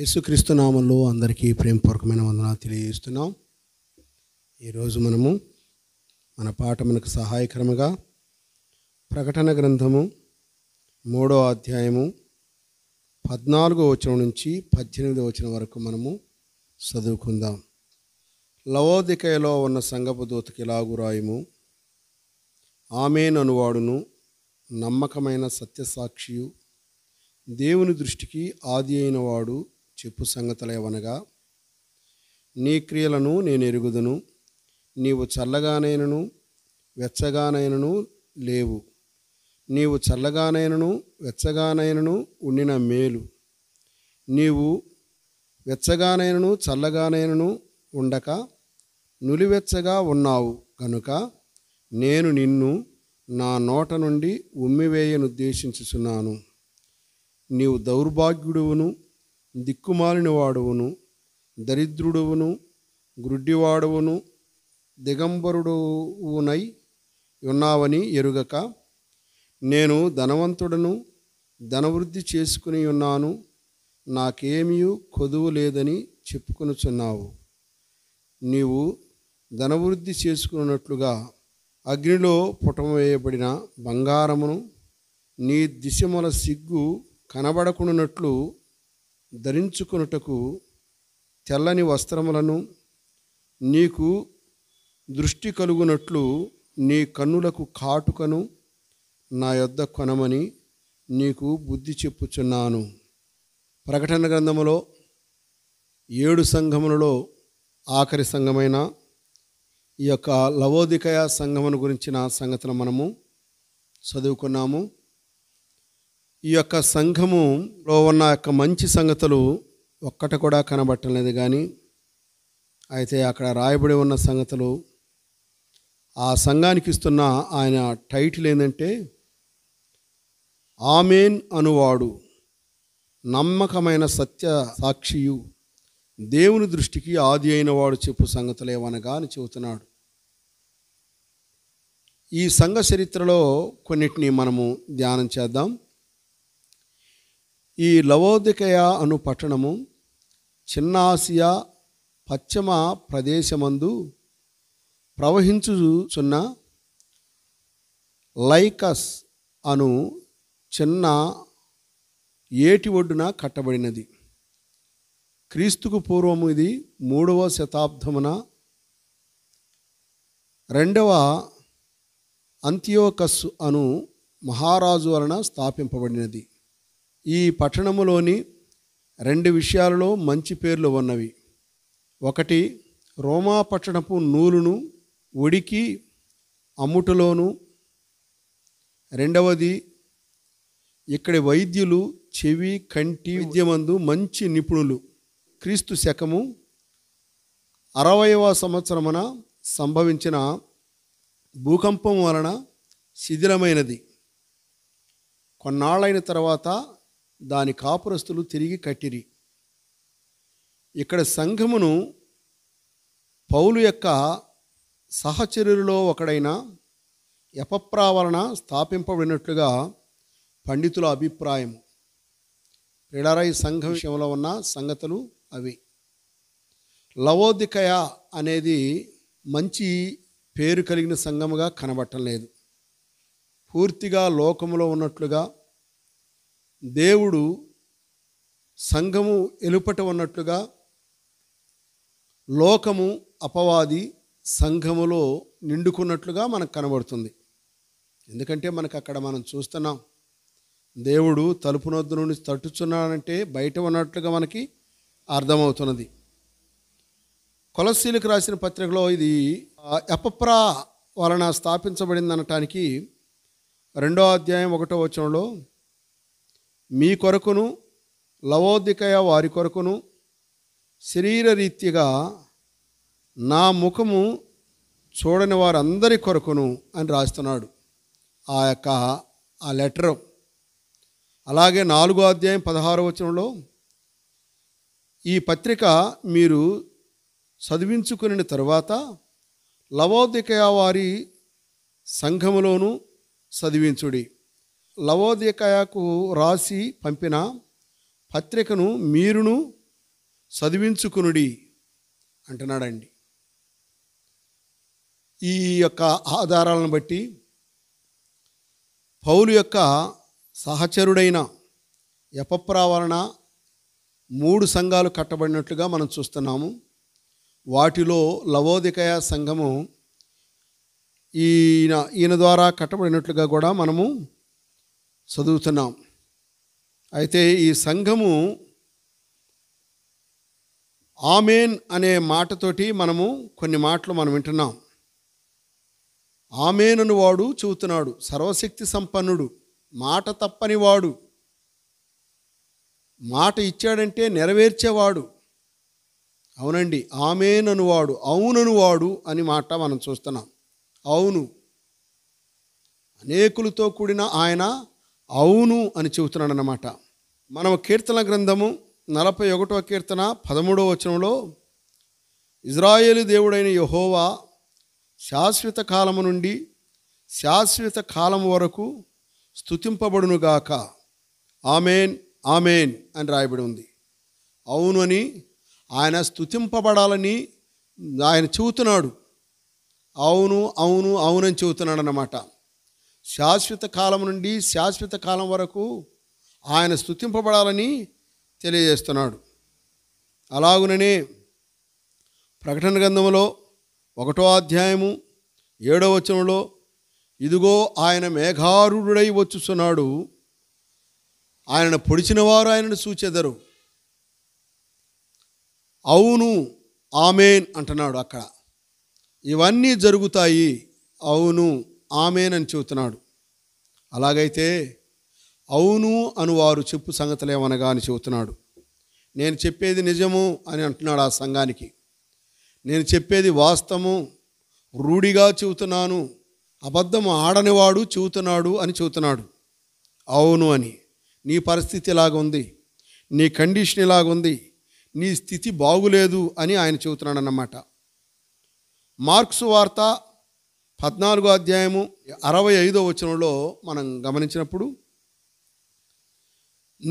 యేసుక్రీస్తు నామంలో అందరికీ ప్రేమపూర్వకమైన వందనాలు తెలియజేస్తున్నాం ఈరోజు మనము మన మనకు సహాయకరముగా ప్రకటన గ్రంథము మూడో అధ్యాయము పద్నాలుగో వచనం నుంచి పద్దెనిమిది వచనం వరకు మనము చదువుకుందాం లవోదికయలో ఉన్న సంగపు దూతకి లాగురాయము ఆమెననువాడును నమ్మకమైన సత్యసాక్షియు దేవుని దృష్టికి ఆది అయిన వాడు చెప్పు సంగతులేవనగా నీ క్రియలను నేను ఎరుగుదును నీవు చల్లగానైనను వెచ్చగానైనను లేవు నీవు చల్లగానైనను వెచ్చగానైనను ఉండిన మేలు నీవు వెచ్చగానైనను చల్లగానైనను ఉండక నులివెచ్చగా ఉన్నావు కనుక నేను నిన్ను నా నోట నుండి ఉమ్మివేయనుద్దేశించుచున్నాను నీవు దౌర్భాగ్యుడువును దిక్కుమాలినవాడువును వాడవును దరిద్రుడవును గ్రుడ్డివాడవును దిగంబరుడువునై ఉన్నావని ఎరుగక నేను ధనవంతుడను ధనవృద్ధి చేసుకుని ఉన్నాను నాకేమీ కొదువు లేదని చెప్పుకొనుచున్నావు నీవు ధనవృద్ధి చేసుకున్నట్లుగా అగ్నిలో పుటవేయబడిన బంగారమును నీ దిశమల సిగ్గు కనబడకున్నట్లు ధరించుకున్నటకు తెల్లని వస్త్రములను నీకు దృష్టి కలుగునట్లు నీ కన్నులకు కాటుకను నా యొద్ద కొనమని నీకు బుద్ధి చెప్పుచున్నాను ప్రకటన గ్రంథములో ఏడు సంఘములలో ఆఖరి సంఘమైన ఈ యొక్క లవోదికయ సంఘమును గురించిన సంగతులు మనము చదువుకున్నాము ఈ యొక్క సంఘములో ఉన్న యొక్క మంచి సంగతులు ఒక్కట కూడా లేదు కానీ అయితే అక్కడ రాయబడి ఉన్న సంగతులు ఆ సంఘానికి ఇస్తున్న ఆయన టైటిల్ ఏంటంటే ఆమెన్ అనువాడు నమ్మకమైన సత్య సాక్షియు దేవుని దృష్టికి ఆది అయిన వాడు చెప్పు సంగతులేవనగా అని చెబుతున్నాడు ఈ సంఘ చరిత్రలో కొన్నిటిని మనము ధ్యానం చేద్దాం ఈ లవోదికయ అను పట్టణము చిన్న ఆసియా పశ్చిమ ప్రదేశమందు ప్రవహించుచున్న లైకస్ అను చిన్న ఏటి ఒడ్డున కట్టబడినది క్రీస్తుకు పూర్వము ఇది మూడవ శతాబ్దమున రెండవ అంత్యోకస్ అను మహారాజు వలన స్థాపింపబడినది ఈ పట్టణములోని రెండు విషయాలలో మంచి పేర్లు ఉన్నవి ఒకటి రోమా పట్టణపు నూలును ఉడికి అమ్ముటలోను రెండవది ఇక్కడి వైద్యులు చెవి కంటి విద్యమందు మంచి నిపుణులు క్రీస్తు శకము అరవయవ సంవత్సరమున సంభవించిన భూకంపం వలన శిథిలమైనది కొన్నాళ్ళైన తర్వాత దాని కాపురస్తులు తిరిగి కట్టిరి ఇక్కడ సంఘమును పౌలు యొక్క సహచరులలో ఒకడైన ఎపప్రా స్థాపింపబడినట్లుగా పండితుల అభిప్రాయం క్రీడారాయి సంఘ విషయంలో ఉన్న సంగతులు అవి లవోదికయ అనేది మంచి పేరు కలిగిన సంఘముగా కనబట్టలేదు లేదు పూర్తిగా లోకములో ఉన్నట్లుగా దేవుడు సంఘము ఎలుపట ఉన్నట్లుగా లోకము అపవాది సంఘములో నిండుకున్నట్లుగా మనకు కనబడుతుంది ఎందుకంటే మనకు అక్కడ మనం చూస్తున్నాం దేవుడు తలుపునొద్దు నుండి తట్టుచున్నాడంటే బయట ఉన్నట్లుగా మనకి అర్థమవుతున్నది కొలసీలకు రాసిన పత్రికలో ఇది ఎపప్రా వలన స్థాపించబడింది అనటానికి రెండో అధ్యాయం ఒకటో వచనంలో మీ కొరకును లవోదికయ వారి కొరకును శరీరరీత్యగా నా ముఖము చూడని వారందరి కొరకును అని రాస్తున్నాడు ఆ యొక్క ఆ లెటరు అలాగే నాలుగో అధ్యాయం పదహారో వచనంలో ఈ పత్రిక మీరు చదివించుకుని తర్వాత లవోదికయ వారి సంఘములోనూ చదివించుడి లవోదికయాకు రాసి పంపిన పత్రికను మీరును చదివించుకునుడి అంటున్నాడండి ఈ యొక్క ఆధారాలను బట్టి పౌలు యొక్క సహచరుడైన ఎపప్రావరణ మూడు సంఘాలు కట్టబడినట్లుగా మనం చూస్తున్నాము వాటిలో లవోదికయ సంఘము ఈయన ఈయన ద్వారా కట్టబడినట్లుగా కూడా మనము చదువుతున్నాం అయితే ఈ సంఘము ఆమెన్ అనే మాటతోటి మనము కొన్ని మాటలు మనం వింటున్నాం ఆమెనను వాడు చూతున్నాడు సర్వశక్తి సంపన్నుడు మాట తప్పని వాడు మాట ఇచ్చాడంటే నెరవేర్చేవాడు అవునండి ఆమెనను వాడు అవునను వాడు అని మాట మనం చూస్తున్నాం అవును అనేకులతో కూడిన ఆయన అవును అని చెబుతున్నాడు అన్నమాట మనం కీర్తన గ్రంథము నలభై ఒకటవ కీర్తన పదమూడవ వచనంలో ఇజ్రాయేలు దేవుడైన యహోవా శాశ్వత కాలము నుండి శాశ్వత కాలం వరకు స్థుతింపబడునుగాక ఆమెన్ ఆమెన్ అని రాయబడి ఉంది అవును అని ఆయన స్థుతింపబడాలని ఆయన చెబుతున్నాడు అవును అవును అవునని చెబుతున్నాడు అన్నమాట శాశ్వత కాలం నుండి శాశ్వత కాలం వరకు ఆయన స్థుతింపబడాలని తెలియజేస్తున్నాడు అలాగుననే ప్రకటన గ్రంథంలో ఒకటో అధ్యాయము ఏడో వచనంలో ఇదిగో ఆయన మేఘారుడై వచ్చుస్తున్నాడు ఆయనను పొడిచిన వారు ఆయనను సూచెదరు అవును ఆమెన్ అంటున్నాడు అక్కడ ఇవన్నీ జరుగుతాయి అవును ఆమెనని చెబుతున్నాడు అలాగైతే అవును అని వారు చెప్పు సంగతులు ఏమనగా అని చెబుతున్నాడు నేను చెప్పేది నిజము అని అంటున్నాడు ఆ సంఘానికి నేను చెప్పేది వాస్తవము రూఢిగా చెబుతున్నాను అబద్ధం ఆడనివాడు చెబుతున్నాడు అని చెబుతున్నాడు అవును అని నీ పరిస్థితి ఇలాగుంది నీ కండిషన్ ఇలాగుంది నీ స్థితి బాగులేదు అని ఆయన చెబుతున్నాడు అన్నమాట మార్క్స్ వార్త పద్నాలుగో అధ్యాయము అరవై ఐదో వచనంలో మనం గమనించినప్పుడు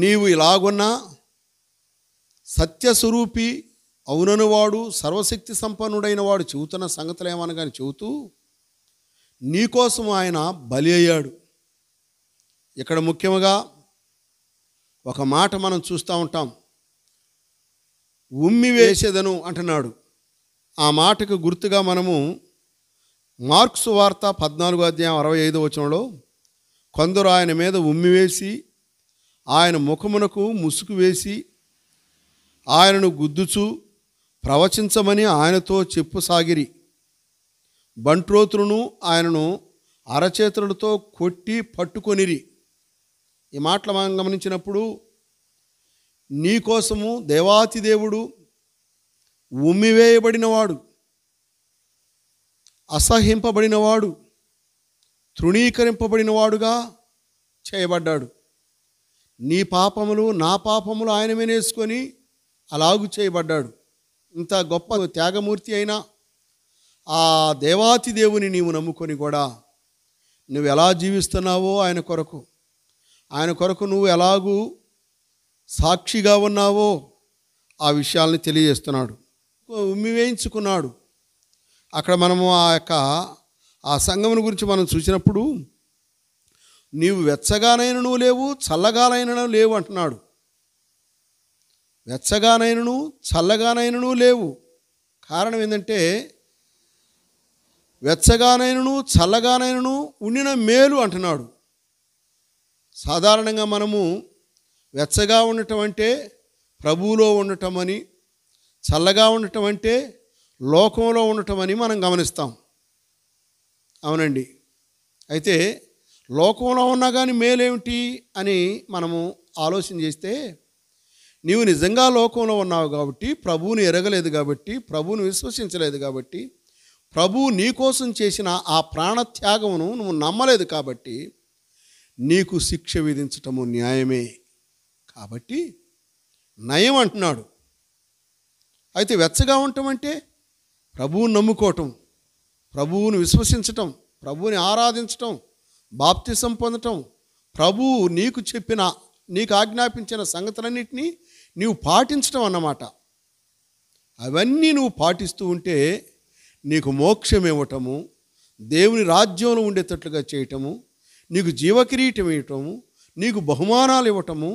నీవు ఇలాగున్నా సత్యస్వరూపి అవునను వాడు సర్వశక్తి సంపన్నుడైన వాడు చెబుతున్న సంగతులు ఏమనగాని చెబుతూ నీకోసం ఆయన బలి అయ్యాడు ఇక్కడ ముఖ్యంగా ఒక మాట మనం చూస్తూ ఉంటాం ఉమ్మి వేసేదను అంటున్నాడు ఆ మాటకు గుర్తుగా మనము మార్క్స్ వార్త పద్నాలుగు అధ్యాయం అరవై ఐదు వచనంలో కొందరు ఆయన మీద ఉమ్మివేసి ఆయన ముఖమునకు ముసుగు వేసి ఆయనను గుద్దుచు ప్రవచించమని ఆయనతో చెప్పు సాగిరి బంట్రోతులను ఆయనను అరచేతులతో కొట్టి పట్టుకొనిరి ఈ మాటలు మనం గమనించినప్పుడు నీకోసము దేవాతి దేవుడు ఉమ్మివేయబడినవాడు అసహింపబడినవాడు తృణీకరింపబడినవాడుగా చేయబడ్డాడు నీ పాపములు నా పాపములు ఆయన మీనేసుకొని అలాగు చేయబడ్డాడు ఇంత గొప్ప త్యాగమూర్తి అయినా ఆ దేవాతి దేవుని నీవు నమ్ముకొని కూడా నువ్వు ఎలా జీవిస్తున్నావో ఆయన కొరకు ఆయన కొరకు నువ్వు ఎలాగూ సాక్షిగా ఉన్నావో ఆ విషయాల్ని తెలియజేస్తున్నాడు ఉమ్మివేయించుకున్నాడు అక్కడ మనము ఆ యొక్క ఆ సంఘముని గురించి మనం చూసినప్పుడు నీవు వెచ్చగానైనను లేవు చల్లగానైనను లేవు అంటున్నాడు వెచ్చగానైనను చల్లగానైనను లేవు కారణం ఏంటంటే వెచ్చగానైనను చల్లగానైనను ఉండిన మేలు అంటున్నాడు సాధారణంగా మనము వెచ్చగా ఉండటం అంటే ప్రభువులో ఉండటం అని చల్లగా ఉండటం అంటే లోకంలో ఉండటం అని మనం గమనిస్తాం అవునండి అయితే లోకంలో ఉన్నా కానీ మేలేమిటి అని మనము ఆలోచన చేస్తే నీవు నిజంగా లోకంలో ఉన్నావు కాబట్టి ప్రభువుని ఎరగలేదు కాబట్టి ప్రభువుని విశ్వసించలేదు కాబట్టి ప్రభువు కోసం చేసిన ఆ ప్రాణత్యాగమును నువ్వు నమ్మలేదు కాబట్టి నీకు శిక్ష విధించటము న్యాయమే కాబట్టి నయం అంటున్నాడు అయితే వెచ్చగా ఉండటం అంటే ప్రభువుని నమ్ముకోవటం ప్రభువుని విశ్వసించటం ప్రభువుని ఆరాధించటం బాప్తిసం పొందటం ప్రభువు నీకు చెప్పిన నీకు ఆజ్ఞాపించిన సంగతులన్నింటినీ నీవు పాటించటం అన్నమాట అవన్నీ నువ్వు పాటిస్తూ ఉంటే నీకు మోక్షం ఇవ్వటము దేవుని రాజ్యంలో ఉండేటట్లుగా చేయటము నీకు జీవకిరీటం ఇవ్వటము నీకు బహుమానాలు ఇవ్వటము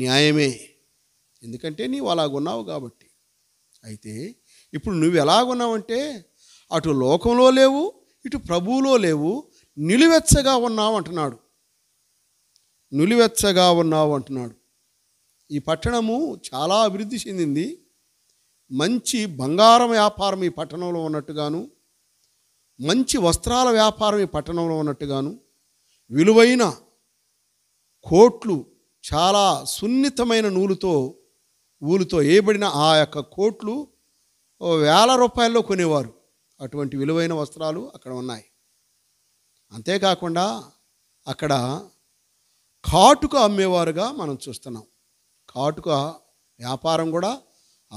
న్యాయమే ఎందుకంటే నీవు అలాగున్నావు కాబట్టి అయితే ఇప్పుడు నువ్వు ఎలాగున్నావంటే అటు లోకంలో లేవు ఇటు ప్రభువులో లేవు నిలువెచ్చగా ఉన్నావు అంటున్నాడు నిలువెచ్చగా ఉన్నావు అంటున్నాడు ఈ పట్టణము చాలా అభివృద్ధి చెందింది మంచి బంగారం వ్యాపారం ఈ పట్టణంలో ఉన్నట్టుగాను మంచి వస్త్రాల వ్యాపారం ఈ పట్టణంలో ఉన్నట్టుగాను విలువైన కోట్లు చాలా సున్నితమైన నూలుతో ఊలుతో వేయబడిన ఆ యొక్క కోట్లు ఓ వేల రూపాయల్లో కొనేవారు అటువంటి విలువైన వస్త్రాలు అక్కడ ఉన్నాయి అంతేకాకుండా అక్కడ కాటుక అమ్మేవారుగా మనం చూస్తున్నాం కాటుక వ్యాపారం కూడా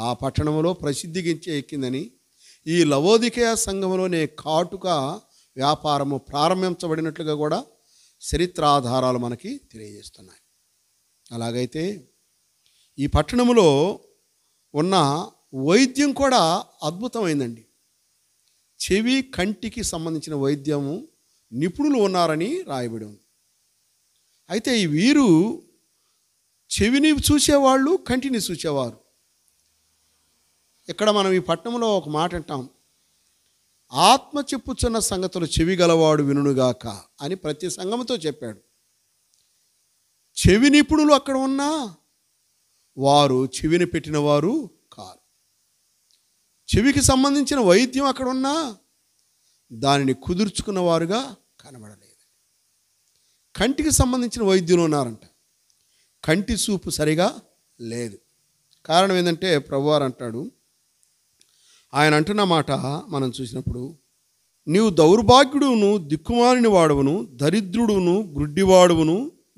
ఆ పట్టణంలో ప్రసిద్ధిగించే ఎక్కిందని ఈ లవోదికయ సంఘంలోనే కాటుక వ్యాపారము ప్రారంభించబడినట్లుగా కూడా చరిత్రాధారాలు మనకి తెలియజేస్తున్నాయి అలాగైతే ఈ పట్టణంలో ఉన్న వైద్యం కూడా అద్భుతమైందండి చెవి కంటికి సంబంధించిన వైద్యము నిపుణులు ఉన్నారని రాయబడి ఉంది అయితే ఈ వీరు చెవిని చూసేవాళ్ళు కంటిని చూసేవారు ఇక్కడ మనం ఈ పట్టణంలో ఒక మాట అంటాం ఆత్మ చెప్పుచున్న సంగతులు చెవి గలవాడు వినుగాక అని ప్రతి సంఘముతో చెప్పాడు చెవి నిపుణులు అక్కడ ఉన్నా వారు చెవిని పెట్టిన వారు చెవికి సంబంధించిన వైద్యం అక్కడ ఉన్నా దానిని కుదుర్చుకున్న వారుగా కనబడలేదు కంటికి సంబంధించిన వైద్యులు ఉన్నారంట కంటి చూపు సరిగా లేదు కారణం ఏంటంటే ప్రభువారు అంటాడు ఆయన అంటున్న మాట మనం చూసినప్పుడు నీవు దౌర్భాగ్యుడును దిక్కుమాలిని వాడువును దరిద్రుడును గుడ్డివాడువును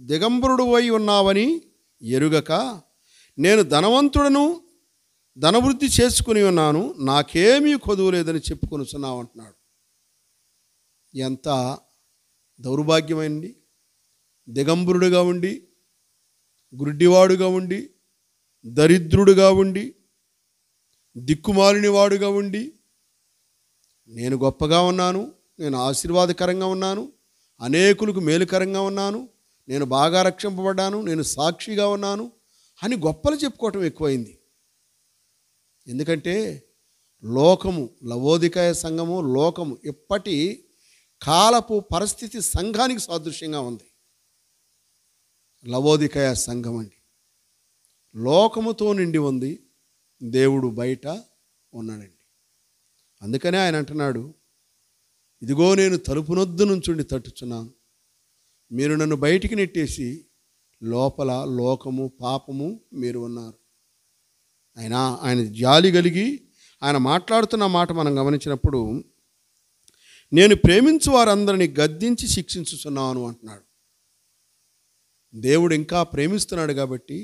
దిగంబరుడు అయి ఉన్నావని ఎరుగక నేను ధనవంతుడను ధనవృద్ధి చేసుకుని ఉన్నాను నాకేమీ కొదువు లేదని చెప్పుకొని ఉన్నావు అంటున్నాడు ఎంత దౌర్భాగ్యమైంది దిగంబరుడుగా ఉండి గుడ్డివాడుగా ఉండి దరిద్రుడుగా ఉండి వాడుగా ఉండి నేను గొప్పగా ఉన్నాను నేను ఆశీర్వాదకరంగా ఉన్నాను అనేకులకు మేలుకరంగా ఉన్నాను నేను బాగా రక్షింపబడ్డాను నేను సాక్షిగా ఉన్నాను అని గొప్పలు చెప్పుకోవటం ఎక్కువైంది ఎందుకంటే లోకము లవోదికాయ సంఘము లోకము ఇప్పటి కాలపు పరిస్థితి సంఘానికి సాదృశ్యంగా ఉంది లవోదికాయ సంఘం అండి లోకముతో నిండి ఉంది దేవుడు బయట ఉన్నాడండి అందుకనే ఆయన అంటున్నాడు ఇదిగో నేను తలుపునొద్దు నుంచుండి తట్టుచున్నాను మీరు నన్ను బయటికి నెట్టేసి లోపల లోకము పాపము మీరు ఉన్నారు ఆయన ఆయన జాలి కలిగి ఆయన మాట్లాడుతున్న మాట మనం గమనించినప్పుడు నేను ప్రేమించు వారందరినీ గద్దించి శిక్షించుతున్నాను అంటున్నాడు దేవుడు ఇంకా ప్రేమిస్తున్నాడు కాబట్టి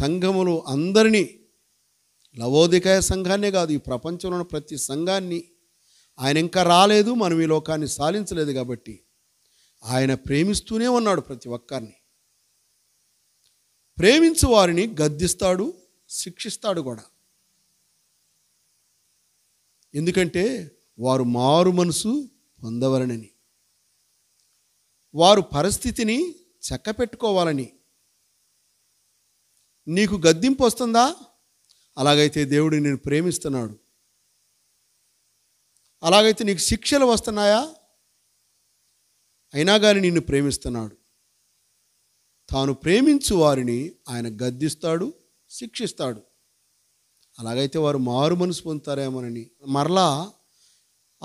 సంఘములు అందరినీ లవోదికాయ సంఘాన్నే కాదు ఈ ప్రపంచంలో ప్రతి సంఘాన్ని ఆయన ఇంకా రాలేదు మనం ఈ లోకాన్ని సాధించలేదు కాబట్టి ఆయన ప్రేమిస్తూనే ఉన్నాడు ప్రతి ఒక్కరిని ప్రేమించు వారిని గద్దిస్తాడు శిక్షిస్తాడు కూడా ఎందుకంటే వారు మారు మనసు పొందవలనని వారు పరిస్థితిని పెట్టుకోవాలని నీకు గద్దింపు వస్తుందా అలాగైతే దేవుడు నేను ప్రేమిస్తున్నాడు అలాగైతే నీకు శిక్షలు వస్తున్నాయా అయినా కానీ నిన్ను ప్రేమిస్తున్నాడు తాను ప్రేమించు వారిని ఆయన గద్దిస్తాడు శిక్షిస్తాడు అలాగైతే వారు మారు మనసు పొందుతారేమోనని మరలా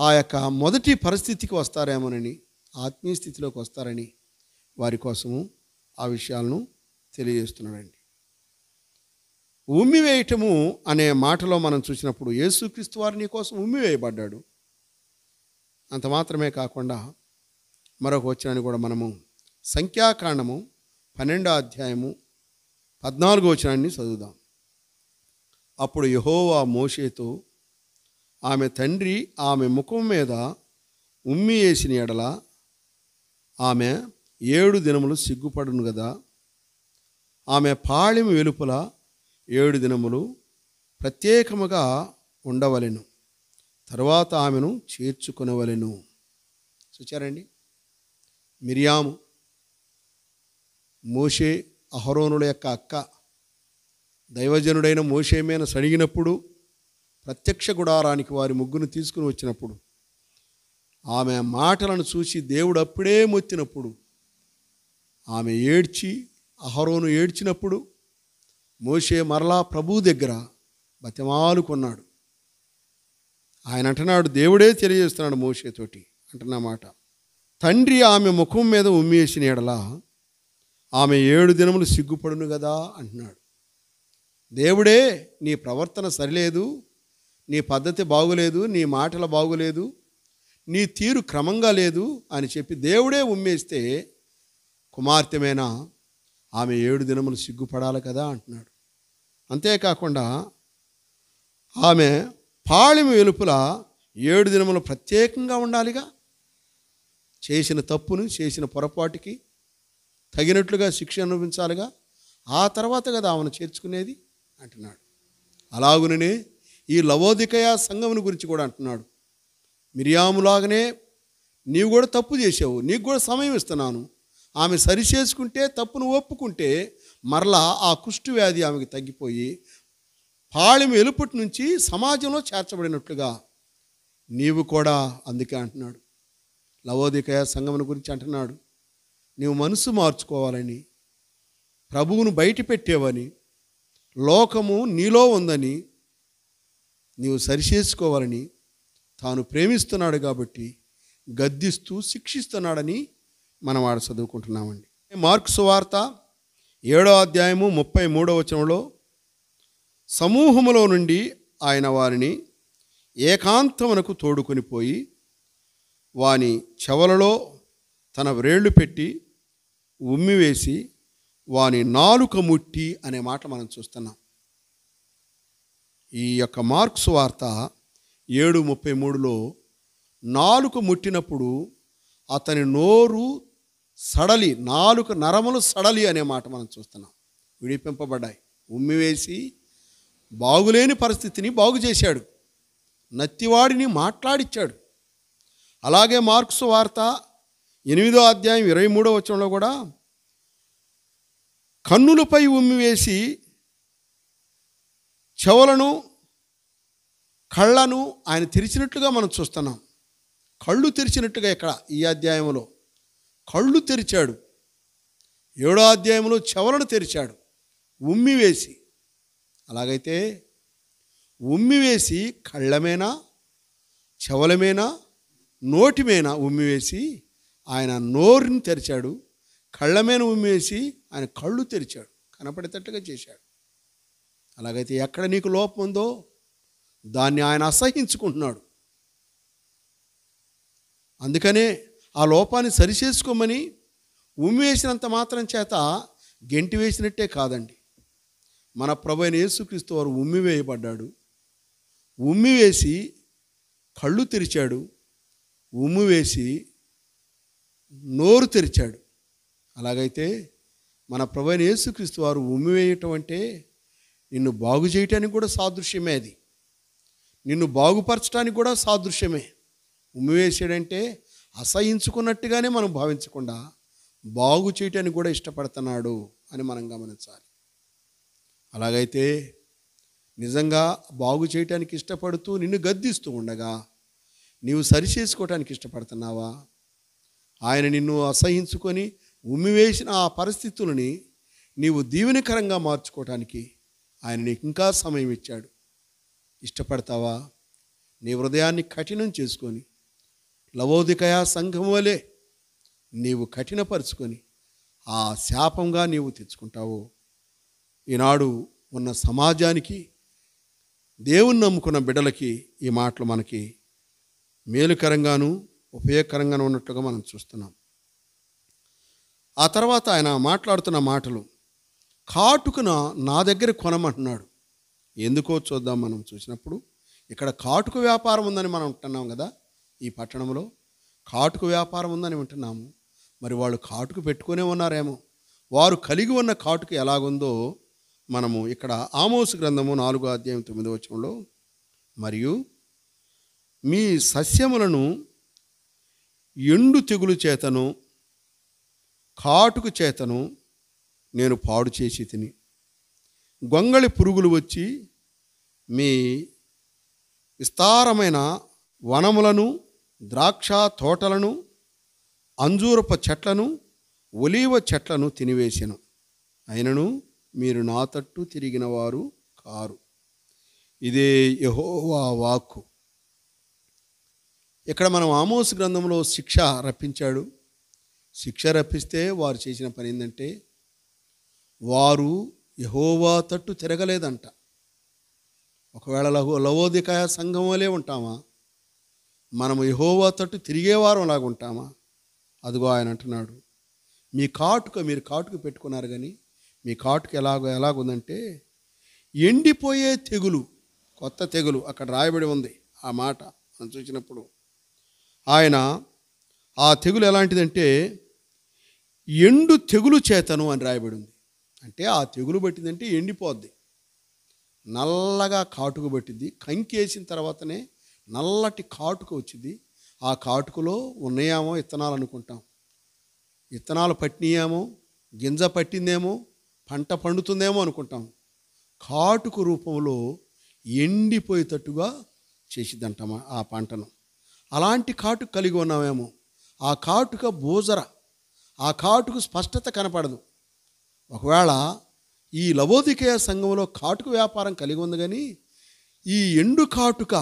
ఆ యొక్క మొదటి పరిస్థితికి వస్తారేమోనని ఆత్మీయ స్థితిలోకి వస్తారని వారి కోసము ఆ విషయాలను తెలియజేస్తున్నాడండి ఉమ్మివేయటము అనే మాటలో మనం చూసినప్పుడు యేసుక్రీస్తు వారు నీ కోసం ఉమ్మివేయబడ్డాడు అంత మాత్రమే కాకుండా మరొక వచ్చినాన్ని కూడా మనము సంఖ్యాకాండము పన్నెండో అధ్యాయము పద్నాలుగో వచనాన్ని చదువుదాం అప్పుడు యహోవా మోషేతో ఆమె తండ్రి ఆమె ముఖం మీద ఉమ్మి వేసిన ఎడల ఆమె ఏడు దినములు సిగ్గుపడును కదా ఆమె పాళిమి వెలుపల ఏడు దినములు ప్రత్యేకముగా ఉండవలెను తర్వాత ఆమెను చేర్చుకొనవలెను చూచారండి మిరియాము మోషే అహరోనుల యొక్క అక్క దైవజనుడైన మోషేమైన సడిగినప్పుడు ప్రత్యక్ష గుడారానికి వారి ముగ్గును తీసుకుని వచ్చినప్పుడు ఆమె మాటలను చూసి దేవుడు అప్పుడే మొత్తినప్పుడు ఆమె ఏడ్చి అహరోను ఏడ్చినప్పుడు మోషే మరలా ప్రభు దగ్గర బతిమాలుకున్నాడు ఆయన అంటున్నాడు దేవుడే తెలియజేస్తున్నాడు మోషేతోటి అంటున్నమాట తండ్రి ఆమె ముఖం మీద ఉమ్మేసిన ఎడలా ఆమె ఏడు దినములు సిగ్గుపడును కదా అంటున్నాడు దేవుడే నీ ప్రవర్తన సరిలేదు నీ పద్ధతి బాగులేదు నీ మాటలు బాగులేదు నీ తీరు క్రమంగా లేదు అని చెప్పి దేవుడే ఉమ్మేస్తే కుమార్తెమైనా ఆమె ఏడు దినములు సిగ్గుపడాలి కదా అంటున్నాడు అంతేకాకుండా ఆమె పాళెము వెలుపుల ఏడు దినములు ప్రత్యేకంగా ఉండాలిగా చేసిన తప్పును చేసిన పొరపాటుకి తగినట్లుగా శిక్ష అనుభవించాలిగా ఆ తర్వాత కదా ఆమెను చేర్చుకునేది అంటున్నాడు అలాగుననే ఈ లవోదికయా సంఘముని గురించి కూడా అంటున్నాడు మిరియాములాగనే నీవు కూడా తప్పు చేసావు నీకు కూడా సమయం ఇస్తున్నాను ఆమె సరి చేసుకుంటే తప్పును ఒప్పుకుంటే మరలా ఆ కుష్టు వ్యాధి ఆమెకి తగ్గిపోయి పాళెం ఎలుపటి నుంచి సమాజంలో చేర్చబడినట్లుగా నీవు కూడా అందుకే అంటున్నాడు లవోదికయ సంఘముని గురించి అంటున్నాడు నీవు మనసు మార్చుకోవాలని ప్రభువును బయట పెట్టేవని లోకము నీలో ఉందని నీవు సరిచేసుకోవాలని తాను ప్రేమిస్తున్నాడు కాబట్టి గద్దిస్తూ శిక్షిస్తున్నాడని మనం ఆడ చదువుకుంటున్నామండి మార్క్స్ వార్త ఏడో అధ్యాయము ముప్పై మూడో వచనంలో సమూహములో నుండి ఆయన వారిని ఏకాంతమునకు తోడుకొని పోయి వాని చెవలలో తన వ్రేళ్లు పెట్టి ఉమ్మివేసి వాని నాలుక ముట్టి అనే మాట మనం చూస్తున్నాం ఈ యొక్క మార్క్స్ వార్త ఏడు ముప్పై మూడులో నాలుక ముట్టినప్పుడు అతని నోరు సడలి నాలుక నరములు సడలి అనే మాట మనం చూస్తున్నాం విడిపింపబడ్డాయి ఉమ్మివేసి బాగులేని పరిస్థితిని బాగు చేశాడు నత్తివాడిని మాట్లాడిచ్చాడు అలాగే మార్క్స్ వార్త ఎనిమిదో అధ్యాయం ఇరవై మూడో వచ్చంలో కూడా కన్నులపై ఉమ్మివేసి చెవులను కళ్ళను ఆయన తెరిచినట్లుగా మనం చూస్తున్నాం కళ్ళు తెరిచినట్టుగా ఇక్కడ ఈ అధ్యాయంలో కళ్ళు తెరిచాడు ఏడో అధ్యాయంలో చెవులను తెరిచాడు ఉమ్మివేసి అలాగైతే ఉమ్మివేసి కళ్ళమేనా చెవలమేనా నోటిమేనా ఉమ్మివేసి ఆయన నోరుని తెరిచాడు కళ్ళ మీద ఉమ్మేసి ఆయన కళ్ళు తెరిచాడు కనపడేటట్టుగా చేశాడు అలాగైతే ఎక్కడ నీకు లోపం ఉందో దాన్ని ఆయన అసహించుకుంటున్నాడు అందుకనే ఆ లోపాన్ని సరిచేసుకోమని ఉమ్మేసినంత మాత్రం చేత గెంటి వేసినట్టే కాదండి మన ప్రభు అయిన యేసుక్రీస్తు వారు ఉమ్మి వేయబడ్డాడు ఉమ్మి వేసి కళ్ళు తెరిచాడు ఉమ్మి వేసి నోరు తెరిచాడు అలాగైతే మన ప్రభుని యేసుక్రీస్తు వారు ఉమ్మివేయటం అంటే నిన్ను బాగు చేయటానికి కూడా సాదృశ్యమే అది నిన్ను బాగుపరచడానికి కూడా సాదృశ్యమే ఉమ్మివేసాడంటే అసహించుకున్నట్టుగానే మనం భావించకుండా బాగు చేయటానికి కూడా ఇష్టపడుతున్నాడు అని మనం గమనించాలి అలాగైతే నిజంగా బాగు చేయటానికి ఇష్టపడుతూ నిన్ను గద్దిస్తూ ఉండగా నీవు సరిచేసుకోవటానికి ఇష్టపడుతున్నావా ఆయన నిన్ను అసహించుకొని ఉమ్మివేసిన ఆ పరిస్థితులని నీవు దీవెనకరంగా మార్చుకోవటానికి ఆయన నీకు ఇంకా సమయం ఇచ్చాడు ఇష్టపడతావా నీ హృదయాన్ని కఠినం చేసుకొని లవోదికయా సంఘం వలె నీవు కఠినపరుచుకొని ఆ శాపంగా నీవు తెచ్చుకుంటావు ఈనాడు ఉన్న సమాజానికి దేవుణ్ణి నమ్ముకున్న బిడ్డలకి ఈ మాటలు మనకి మేలుకరంగాను ఉపయోగకరంగా ఉన్నట్లుగా మనం చూస్తున్నాం ఆ తర్వాత ఆయన మాట్లాడుతున్న మాటలు కాటుకున నా దగ్గర కొనమంటున్నాడు ఎందుకో చూద్దాం మనం చూసినప్పుడు ఇక్కడ కాటుక వ్యాపారం ఉందని మనం ఉంటున్నాం కదా ఈ పట్టణంలో కాటుక వ్యాపారం ఉందని వింటున్నాము మరి వాళ్ళు కాటుకు పెట్టుకునే ఉన్నారేమో వారు కలిగి ఉన్న కాటుకు ఎలాగుందో మనము ఇక్కడ ఆమోసు గ్రంథము నాలుగో అధ్యాయం తొమ్మిదో వచ్చంలో మరియు మీ సస్యములను ఎండు తెగులు చేతను కాటుకు చేతను నేను పాడు చేసి తిని గొంగళి పురుగులు వచ్చి మీ విస్తారమైన వనములను ద్రాక్ష తోటలను అంజూరప చెట్లను ఒలీవ చెట్లను తినివేశాను అయినను మీరు నా తట్టు తిరిగిన వారు కారు ఇదే యహోవా వాక్కు ఇక్కడ మనం ఆమోస్ గ్రంథంలో శిక్ష రప్పించాడు శిక్ష రప్పిస్తే వారు చేసిన పని ఏంటంటే వారు యహోవా తట్టు తిరగలేదంట ఒకవేళ లహో లవోదికాయ సంఘం వలే ఉంటామా మనము యహోవా తట్టు తిరిగేవారం లాగా ఉంటామా అదిగో ఆయన అంటున్నాడు మీ కాటుక మీరు కాటుక పెట్టుకున్నారు కానీ మీ కాటుక ఎలాగో ఎలాగుందంటే ఎండిపోయే తెగులు కొత్త తెగులు అక్కడ రాయబడి ఉంది ఆ మాట మనం చూసినప్పుడు ఆయన ఆ తెగులు ఎలాంటిదంటే ఎండు తెగులు చేతను అని రాయబడింది అంటే ఆ తెగులు పట్టిందంటే ఎండిపోద్ది నల్లగా కాటుకు పట్టింది కంకేసిన తర్వాతనే నల్లటి కాటుక వచ్చింది ఆ కాటుకలో ఉన్నాయేమో ఇత్తనాలు అనుకుంటాం ఇత్తనాలు పట్టినాయేమో గింజ పట్టిందేమో పంట పండుతుందేమో అనుకుంటాం కాటుకు రూపంలో ఎండిపోయేటట్టుగా చేసిద్దంటాం ఆ పంటను అలాంటి కాటు కలిగి ఉన్నామేమో ఆ కాటుక బోజర ఆ కాటుకు స్పష్టత కనపడదు ఒకవేళ ఈ లవోదికేయ సంఘంలో కాటుక వ్యాపారం కలిగి ఉంది కానీ ఈ ఎండు కాటుక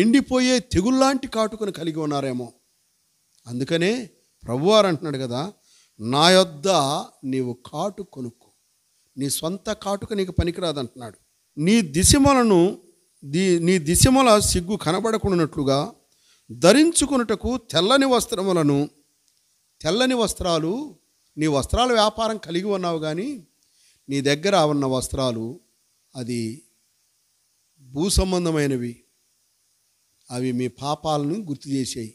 ఎండిపోయే తెగుల్లాంటి కాటుకను కలిగి ఉన్నారేమో అందుకనే ప్రభువారు అంటున్నాడు కదా నా యొద్ద నీవు కాటు కొనుక్కో నీ సొంత కాటుక నీకు పనికిరాదంటున్నాడు నీ దిశమలను దీ నీ దిశముల సిగ్గు కనబడకుండానట్లుగా ధరించుకున్నటకు తెల్లని వస్త్రములను తెల్లని వస్త్రాలు నీ వస్త్రాల వ్యాపారం కలిగి ఉన్నావు కానీ నీ దగ్గర ఉన్న వస్త్రాలు అది భూ సంబంధమైనవి అవి మీ పాపాలను గుర్తు చేసేయి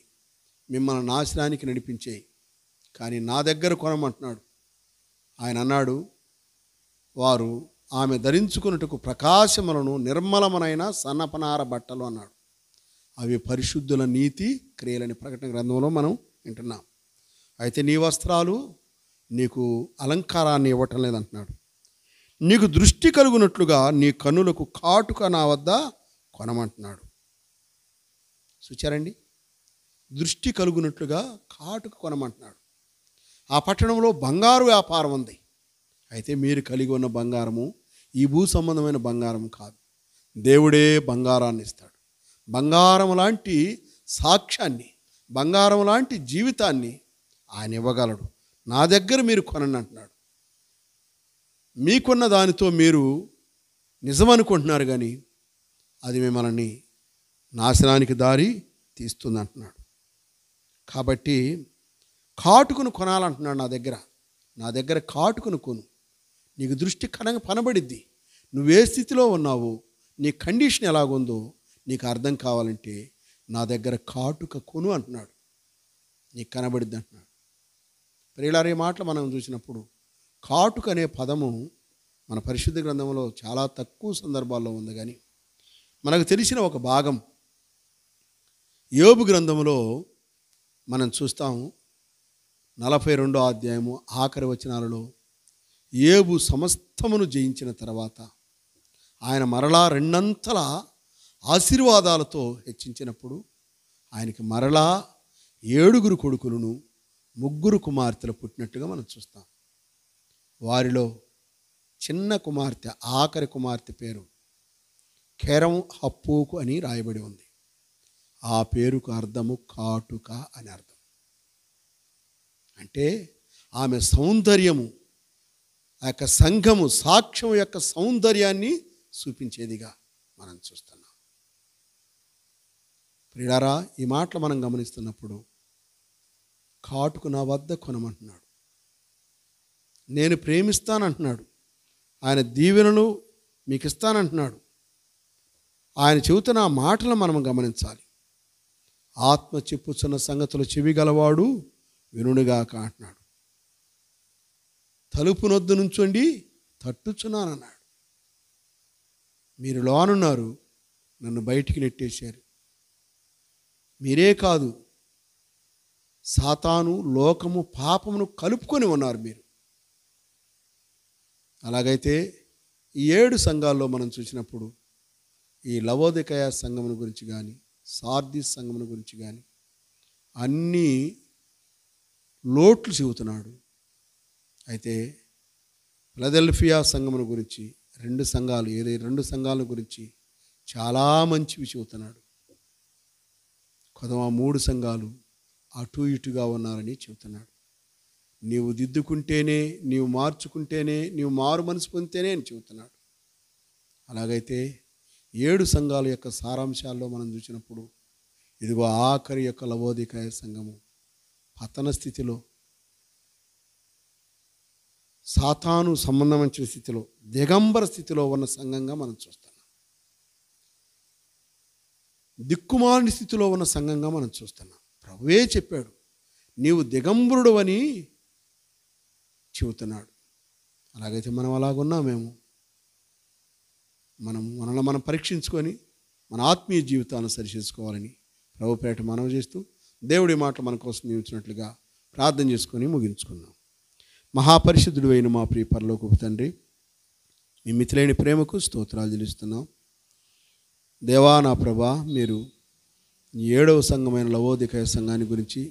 మిమ్మల్ని నాశనానికి నడిపించేయి కానీ నా దగ్గర కొనమంటున్నాడు ఆయన అన్నాడు వారు ఆమె ధరించుకున్నట్టుకు ప్రకాశములను నిర్మలమనైన సన్నపనార బట్టలు అన్నాడు అవి పరిశుద్ధుల నీతి క్రియలని ప్రకటన గ్రంథంలో మనం వింటున్నాం అయితే నీ వస్త్రాలు నీకు అలంకారాన్ని ఇవ్వటం లేదంటున్నాడు నీకు దృష్టి కలుగునట్లుగా నీ కనులకు కాటుక నా వద్ద కొనమంటున్నాడు చూచారండి దృష్టి కలుగునట్లుగా కాటుక కొనమంటున్నాడు ఆ పట్టణంలో బంగారు వ్యాపారం ఉంది అయితే మీరు కలిగి ఉన్న బంగారము ఈ భూ సంబంధమైన బంగారం కాదు దేవుడే బంగారాన్ని ఇస్తాడు బంగారం లాంటి సాక్ష్యాన్ని బంగారం లాంటి జీవితాన్ని ఆయన ఇవ్వగలడు నా దగ్గర మీరు కొనని అంటున్నాడు మీకున్న దానితో మీరు నిజమనుకుంటున్నారు కానీ అది మిమ్మల్ని నాశనానికి దారి తీస్తుంది అంటున్నాడు కాబట్టి కాటుకును కొనాలంటున్నాడు నా దగ్గర నా దగ్గర కాటుకును కొను నీకు దృష్టి కన కనబడిద్ది నువ్వు ఏ స్థితిలో ఉన్నావు నీ కండిషన్ ఎలాగుందో నీకు అర్థం కావాలంటే నా దగ్గర కాటుక కొను అంటున్నాడు నీకు కనబడిద్ది అంటున్నాడు ప్రియులారే మాటలు మనం చూసినప్పుడు కాటుక అనే పదము మన పరిశుద్ధ గ్రంథంలో చాలా తక్కువ సందర్భాల్లో ఉంది కానీ మనకు తెలిసిన ఒక భాగం యోబు గ్రంథంలో మనం చూస్తాము నలభై రెండో అధ్యాయము ఆఖరి వచనాలలో ఏబు సమస్తమును జయించిన తర్వాత ఆయన మరలా రెండంతల ఆశీర్వాదాలతో హెచ్చించినప్పుడు ఆయనకి మరలా ఏడుగురు కొడుకులను ముగ్గురు కుమార్తెలు పుట్టినట్టుగా మనం చూస్తాం వారిలో చిన్న కుమార్తె ఆఖరి కుమార్తె పేరు కెరం హప్పుకు అని రాయబడి ఉంది ఆ పేరుకు అర్థము కాటుక అని అర్థం అంటే ఆమె సౌందర్యము ఆ యొక్క సంఘము సాక్ష్యం యొక్క సౌందర్యాన్ని చూపించేదిగా మనం చూస్తున్నాం ప్రియారా ఈ మాటలు మనం గమనిస్తున్నప్పుడు కాటుకు నా వద్ద కొనమంటున్నాడు నేను ప్రేమిస్తానంటున్నాడు ఆయన దీవెనలు మీకు ఇస్తానంటున్నాడు ఆయన చెబుతున్న ఆ మాటలు మనం గమనించాలి ఆత్మ చెప్పుచున్న సంగతులు చెవి గలవాడు వినుడుగాక అంటున్నాడు తలుపునొద్దు నుంచండి తట్టుచున్నానన్నాడు మీరు లోనున్నారు నన్ను బయటికి నెట్టేశారు మీరే కాదు సాతాను లోకము పాపమును కలుపుకొని ఉన్నారు మీరు అలాగైతే ఈ ఏడు సంఘాల్లో మనం చూసినప్పుడు ఈ లవోదికయ సంఘమును గురించి కానీ సార్దిస్ సంఘమును గురించి కానీ అన్నీ లోట్లు చెబుతున్నాడు అయితే ఫిలదెల్ఫియా సంఘమును గురించి రెండు సంఘాలు ఏదై రెండు సంఘాల గురించి చాలా మంచివి చెబుతున్నాడు కొదమ మూడు సంఘాలు అటు ఇటుగా ఉన్నారని చెబుతున్నాడు నీవు దిద్దుకుంటేనే నీవు మార్చుకుంటేనే నీవు మారు మనసు పొందితేనే అని చెబుతున్నాడు అలాగైతే ఏడు సంఘాల యొక్క సారాంశాల్లో మనం చూసినప్పుడు ఇదిగో ఆఖరి యొక్క లవోదికాయ సంఘము పతన స్థితిలో సాతాను సంబంధమైన స్థితిలో దిగంబర స్థితిలో ఉన్న సంఘంగా మనం చూస్తున్నాం దిక్కుమాలిన స్థితిలో ఉన్న సంఘంగా మనం చూస్తున్నాం ప్రభువే చెప్పాడు నీవు దిగంబరుడు అని చెబుతున్నాడు అలాగైతే మనం అలాగున్నా మేము మనం మనల్ని మనం పరీక్షించుకొని మన ఆత్మీయ జీవితాన్ని సరిచేసుకోవాలని ప్రభుపేట మనవి చేస్తూ దేవుడి మాట మన కోసం నియమించినట్లుగా ప్రార్థన చేసుకొని ముగించుకున్నాం మహాపరిశుద్ధుడు అయిన మా ప్రియ పరలోకపు తండ్రి మీ మిత్రులైన ప్రేమకు స్తోత్రాలు తెలుస్తున్నాం దేవా నా ప్రభా మీరు ఏడవ సంఘమైన లవోదికాయ సంఘాన్ని గురించి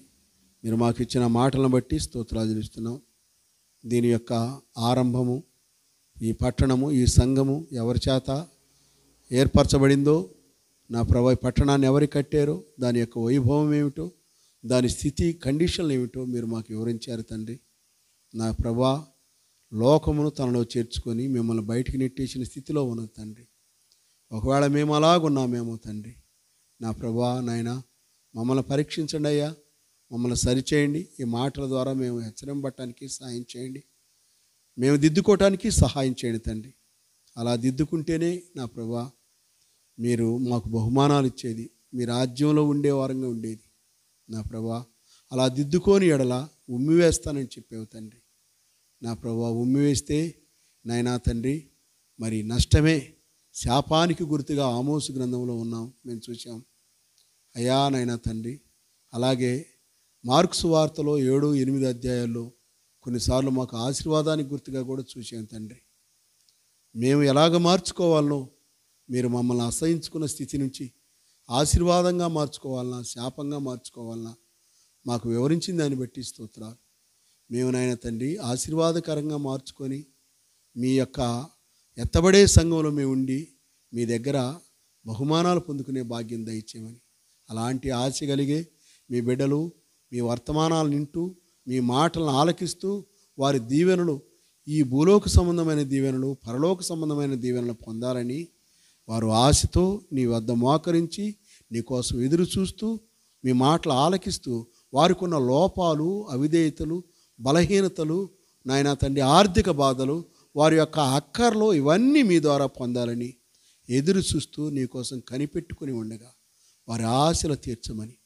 మీరు మాకు ఇచ్చిన మాటలను బట్టి స్తోత్రాలు తెలుస్తున్నాం దీని యొక్క ఆరంభము ఈ పట్టణము ఈ సంఘము ఎవరి చేత ఏర్పరచబడిందో నా ప్రభా ఈ పట్టణాన్ని ఎవరు కట్టారో దాని యొక్క వైభవం ఏమిటో దాని స్థితి కండిషన్లు ఏమిటో మీరు మాకు వివరించారు తండ్రి నా ప్రభా లోకమును తనలో చేర్చుకొని మిమ్మల్ని బయటికి నెట్టేసిన స్థితిలో ఉన్న తండ్రి ఒకవేళ మేము అలాగున్నామేమో తండ్రి నా ప్రభా నాయన మమ్మల్ని పరీక్షించండి అయ్యా మమ్మల్ని సరిచేయండి ఈ మాటల ద్వారా మేము హెచ్చరింపట్టడానికి సహాయం చేయండి మేము దిద్దుకోవటానికి సహాయం చేయండి తండ్రి అలా దిద్దుకుంటేనే నా ప్రభా మీరు మాకు బహుమానాలు ఇచ్చేది మీ రాజ్యంలో ఉండేవారంగా ఉండేది నా ప్రభా అలా దిద్దుకోని ఎడల ఉమ్మి వేస్తానని చెప్పావు తండ్రి నా ఉమ్మి వేస్తే నాయనా తండ్రి మరి నష్టమే శాపానికి గుర్తుగా ఆమోసు గ్రంథంలో ఉన్నాం మేము చూసాం అయా నాయనా తండ్రి అలాగే మార్క్స్ వార్తలో ఏడు ఎనిమిది అధ్యాయాల్లో కొన్నిసార్లు మాకు ఆశీర్వాదానికి గుర్తుగా కూడా చూసాం తండ్రి మేము ఎలాగ మార్చుకోవాలనో మీరు మమ్మల్ని అసహించుకున్న స్థితి నుంచి ఆశీర్వాదంగా మార్చుకోవాలన్నా శాపంగా మార్చుకోవాలన్నా మాకు వివరించిన దాన్ని బట్టి స్తోత్రాలు మేము నాయన తండ్రి ఆశీర్వాదకరంగా మార్చుకొని మీ యొక్క ఎత్తబడే సంఘంలో మేము ఉండి మీ దగ్గర బహుమానాలు పొందుకునే భాగ్యం దయచేమని అలాంటి ఆశ కలిగే మీ బిడ్డలు మీ వర్తమానాలు నింటూ మీ మాటలను ఆలకిస్తూ వారి దీవెనలు ఈ భూలోక సంబంధమైన దీవెనలు పరలోక సంబంధమైన దీవెనలు పొందాలని వారు ఆశతో నీ వద్ద మోకరించి నీకోసం ఎదురు చూస్తూ మీ మాటలు ఆలకిస్తూ వారికున్న లోపాలు అవిధేయతలు బలహీనతలు నాయన తండ్రి ఆర్థిక బాధలు వారి యొక్క అక్కర్లో ఇవన్నీ మీ ద్వారా పొందాలని ఎదురు చూస్తూ నీకోసం కనిపెట్టుకుని ఉండగా వారి ఆశలు తీర్చమని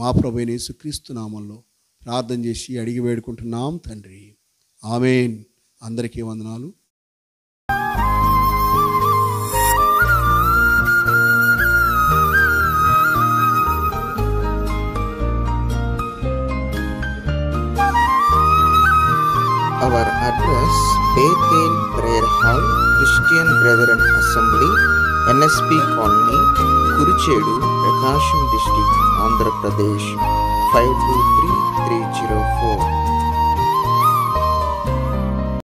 మా ప్రభైన యేసుక్రీస్తు నామంలో ప్రార్థన చేసి అడిగి వేడుకుంటున్నాం తండ్రి ఆమెన్ అందరికీ వందనాలు our address Faith Hill Prayer Hall, Christian Brethren Assembly, NSP Colony, Kurichedu, Prakasham District, Andhra Pradesh 523304.